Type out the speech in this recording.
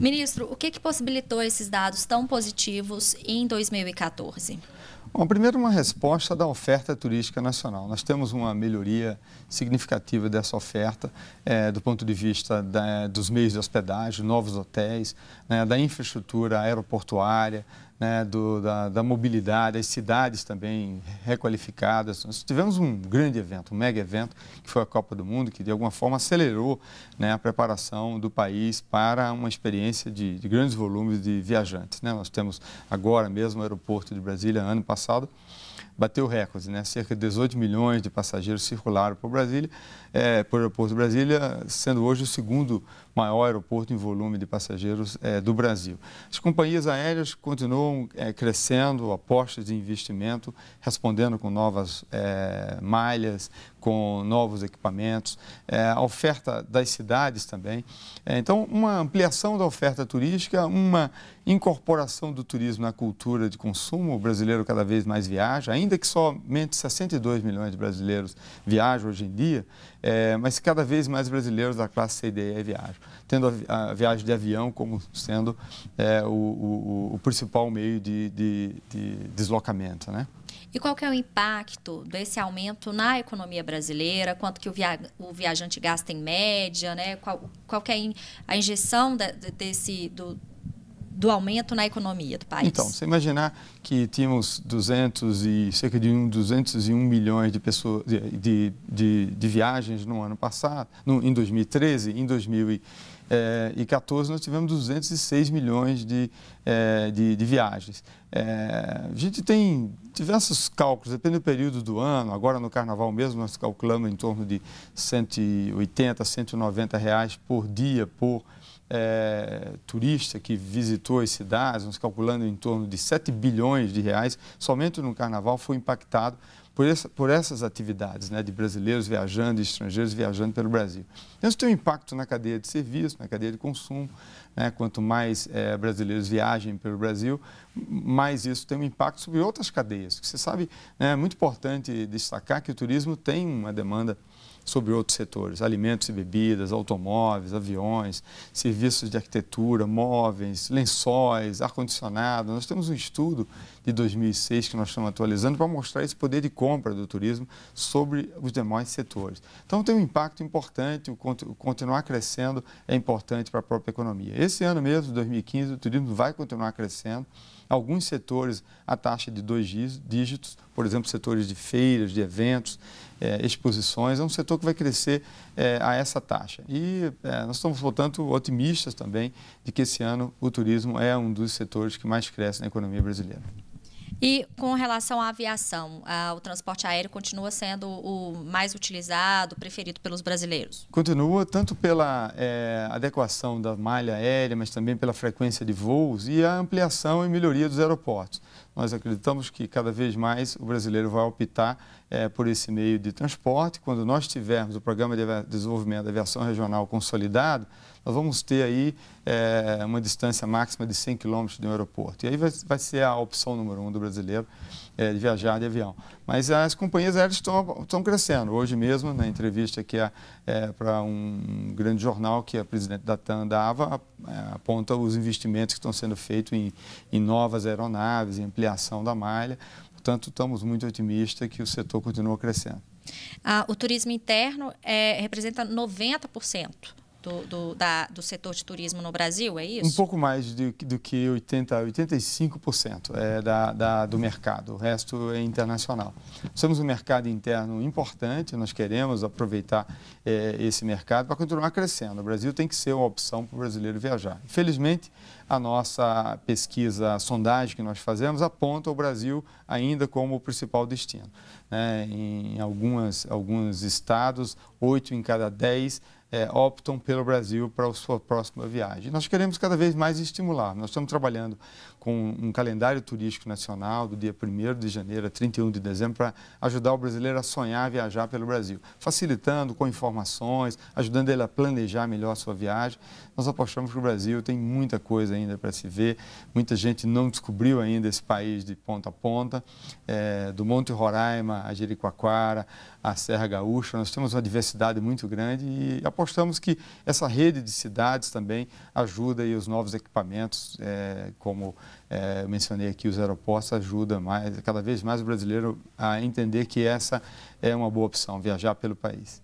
Ministro, o que, que possibilitou esses dados tão positivos em 2014? Bom, primeiro uma resposta da oferta turística nacional. Nós temos uma melhoria significativa dessa oferta é, do ponto de vista da, dos meios de hospedagem, novos hotéis, né, da infraestrutura aeroportuária, né, do, da, da, mobilidade, as cidades também requalificadas. Nós tivemos um grande evento, um mega evento, que foi a Copa do Mundo, que de alguma forma acelerou né, a preparação do país para uma experiência de, de grandes volumes de viajantes. Né? Nós temos agora mesmo o aeroporto de Brasília, ano passado, bateu recorde, né? cerca de 18 milhões de passageiros circularam por Brasília, é, por aeroporto de Brasília, sendo hoje o segundo maior aeroporto em volume de passageiros é, do Brasil. As companhias aéreas continuam é, crescendo, apostas de investimento, respondendo com novas é, malhas, com novos equipamentos, é, a oferta das cidades também. É, então, uma ampliação da oferta turística, uma incorporação do turismo na cultura de consumo. O brasileiro cada vez mais viaja, ainda que somente 62 milhões de brasileiros viajam hoje em dia, é, mas cada vez mais brasileiros da classe C e D viajam, tendo a, viagem de avião como sendo o, o, o principal meio de, de, de deslocamento. Né? E qual que é o impacto desse aumento na economia brasileira? Quanto que o, via o viajante gasta em média? Né? Qual, qual que é a injeção desse, do, do aumento na economia do país. Então, você imaginar que tínhamos 200 e cerca de 201 milhões de pessoas de, de, de, de viagens no ano passado, no, em 2013, em 2000 é, e 14 nós tivemos 206 milhões de, é, de, de, viagens. É, a gente tem diversos cálculos, depende do período do ano, agora no carnaval mesmo nós calculamos em torno de 180, 190 reais por dia por é, turista que visitou as cidades, nós calculando em torno de 7 bilhões de reais, somente no carnaval foi impactado por, essa, por essas atividades né, de brasileiros viajando, de estrangeiros viajando pelo Brasil. Então, isso tem um impacto na cadeia de serviço, na cadeia de consumo. Né, quanto mais é, brasileiros viajem pelo Brasil, mais isso tem um impacto sobre outras cadeias. Você sabe, né, é muito importante destacar que o turismo tem uma demanda sobre outros setores, alimentos e bebidas, automóveis, aviões, serviços de arquitetura, móveis, lençóis, ar-condicionado. Nós temos um estudo de 2006 que nós estamos atualizando para mostrar esse poder de compra do turismo sobre os demais setores. Então tem um impacto importante, o continuar crescendo é importante para a própria economia. Esse ano mesmo, 2015, o turismo vai continuar crescendo alguns setores a taxa de dois dígitos, por exemplo, setores de feiras, de eventos, é, exposições, é um setor que vai crescer é, a essa taxa. E é, nós estamos, portanto, otimistas também de que esse ano o turismo é um dos setores que mais cresce na economia brasileira. E com relação à aviação, o transporte aéreo continua sendo o mais utilizado, preferido pelos brasileiros? Continua, tanto pela é, adequação da malha aérea, mas também pela frequência de voos e a ampliação e melhoria dos aeroportos. Nós acreditamos que cada vez mais o brasileiro vai optar é, por esse meio de transporte. Quando nós tivermos o Programa de Desenvolvimento da Aviação Regional consolidado, nós vamos ter aí é, uma distância máxima de 100 quilômetros de um aeroporto. E aí vai, vai, ser a opção número um do brasileiro é, de viajar de avião. Mas as companhias aéreas estão, estão crescendo. Hoje mesmo, na entrevista que é, é para um grande jornal que a presidente da TAN dava, aponta os investimentos que estão sendo feitos em, em novas aeronaves, em ampliação ampliação da malha. Portanto, estamos muito otimistas que o setor continua crescendo. Ah, o turismo interno é, representa 90% do, do, da, do setor de turismo no Brasil, é isso? Um pouco mais de, do que 80, 85% é da, da, do mercado, o resto é internacional. Somos um mercado interno importante, nós queremos aproveitar é, esse mercado para continuar crescendo. O Brasil tem que ser uma opção para o brasileiro viajar. Infelizmente, a nossa pesquisa, a sondagem que nós fazemos, aponta o Brasil ainda como o principal destino. Né? Em algumas, alguns estados, 8 em cada 10 é, optam pelo Brasil para a sua próxima viagem. Nós queremos cada vez mais estimular. Nós estamos trabalhando com um calendário turístico nacional do dia 1 de janeiro a 31 de dezembro para ajudar o brasileiro a sonhar viajar pelo Brasil, facilitando com informações, ajudando ele a planejar melhor a sua viagem. Nós apostamos que o Brasil tem muita coisa ainda para se ver, muita gente não descobriu ainda esse país de ponta a ponta, é, do Monte Roraima a Jericoacoara, a Serra Gaúcha, nós temos uma diversidade muito grande e apostamos que essa rede de cidades também ajuda e os novos equipamentos, é, como é, eu mencionei aqui, os aeroportos, ajuda mais, cada vez mais o brasileiro a entender que essa é uma boa opção, viajar pelo país.